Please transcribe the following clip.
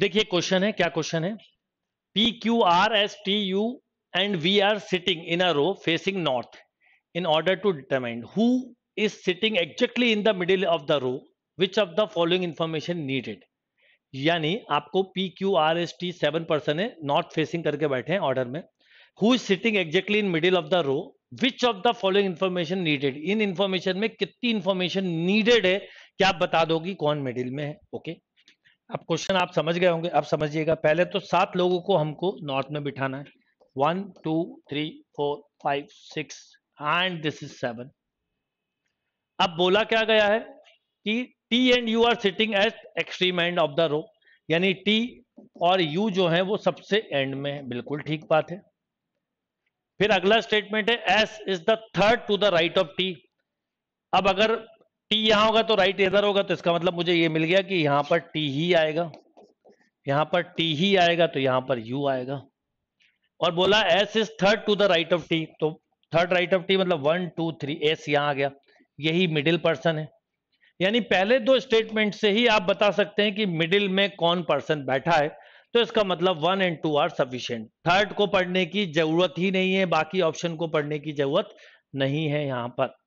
देखिए क्वेश्चन है क्या क्वेश्चन है P Q R S T U and V are sitting in a row facing north in order to determine who is sitting exactly in the middle of the row which of the following information needed यानी आपको P Q R S T seven person है north facing करके बैठे हैं order में who is sitting exactly in middle of the row which of the following information needed इन information में कितनी इन्फॉर्मेशन नीडेड है क्या आप बता दोगी कौन मिडिल में है ओके okay? अब क्वेश्चन आप समझ गए होंगे अब समझिएगा पहले तो सात लोगों को हमको नॉर्थ में बिठाना है one two three four five six and this is seven अब बोला क्या गया है कि T and U are sitting at extreme end of the row यानी टी और यू जो है वो सबसे एंड में है बिल्कुल ठीक बात है फिर अगला स्टेटमेंट है S is the third to the right of T अब अगर टी यहां होगा तो राइट इधर होगा तो इसका मतलब मुझे ये मिल गया कि यहां पर टी ही आएगा यहां पर टी ही आएगा तो यहां पर यू आएगा और बोला S is third to the right of T तो थर्ड राइट ऑफ टी मतलब वन टू थ्री एस यहां आ गया यही मिडिल पर्सन है यानी पहले दो स्टेटमेंट से ही आप बता सकते हैं कि मिडिल में कौन पर्सन बैठा है तो इसका मतलब one and two are sufficient third को पढ़ने की जरूरत ही नहीं है बाकी ऑप्शन को पढ़ने की जरूरत नहीं है यहां पर